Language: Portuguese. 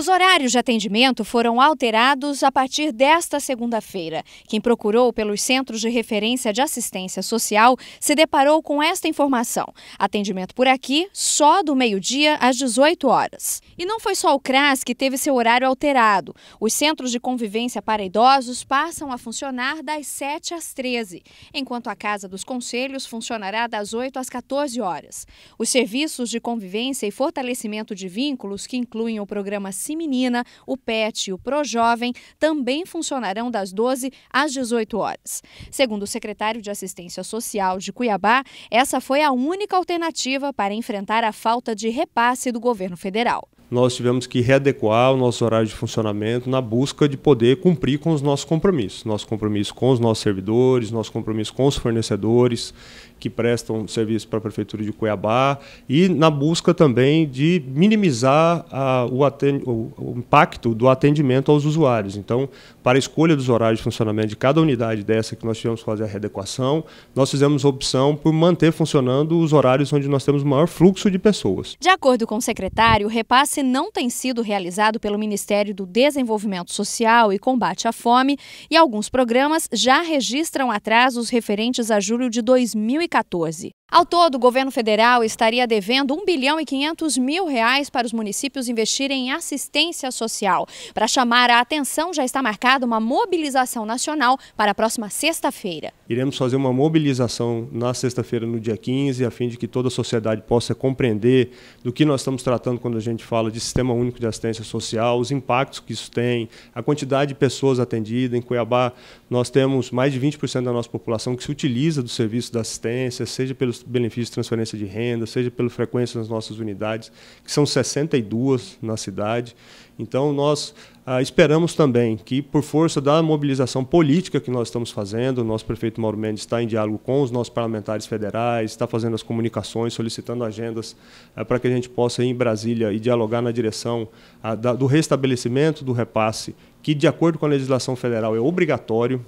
Os horários de atendimento foram alterados a partir desta segunda-feira. Quem procurou pelos Centros de Referência de Assistência Social se deparou com esta informação. Atendimento por aqui só do meio-dia às 18 horas. E não foi só o CRAS que teve seu horário alterado. Os Centros de Convivência para Idosos passam a funcionar das 7 às 13, enquanto a Casa dos Conselhos funcionará das 8 às 14 horas. Os serviços de convivência e fortalecimento de vínculos, que incluem o programa Menina, o PET e o Projovem também funcionarão das 12 às 18 horas. Segundo o secretário de Assistência Social de Cuiabá, essa foi a única alternativa para enfrentar a falta de repasse do governo federal nós tivemos que readequar o nosso horário de funcionamento na busca de poder cumprir com os nossos compromissos. Nosso compromisso com os nossos servidores, nosso compromisso com os fornecedores que prestam serviço para a Prefeitura de Cuiabá e na busca também de minimizar a, o, o, impacto do atendimento aos usuários. Então, para a escolha dos horários de funcionamento de cada unidade dessa que nós tivemos que fazer a readequação, nós fizemos opção por manter funcionando os horários onde nós temos maior fluxo de pessoas. De acordo com o secretário, o repasse não tem sido realizado pelo Ministério do Desenvolvimento Social e Combate à Fome e alguns programas já registram atrasos referentes a julho de 2014. 2014. Ao todo, o governo federal estaria devendo 1 bilhão e 500 mil reais para os municípios investirem em assistência social. Para chamar a atenção, já está marcada uma mobilização nacional para a próxima sexta-feira. Iremos fazer uma mobilização na sexta-feira, no dia 15, a fim de que toda a sociedade possa compreender do que nós estamos tratando quando a gente fala de Sistema Único de Assistência Social, os impactos que isso tem, a quantidade de pessoas atendidas. Em Cuiabá, nós temos mais de 20% da nossa população que se utiliza do serviço da assistência, seja pelos benefícios, de transferência de renda, seja pela frequência nas nossas unidades, que são 62 na cidade. Então, nós ah, esperamos também que, por força da mobilização política que nós estamos fazendo, o nosso prefeito Mauro Mendes está em diálogo com os nossos parlamentares federais, está fazendo as comunicações, solicitando agendas ah, para que a gente possa ir em Brasília e dialogar na direção ah, da, do restabelecimento do repasse, que, de acordo com a legislação federal, é obrigatório.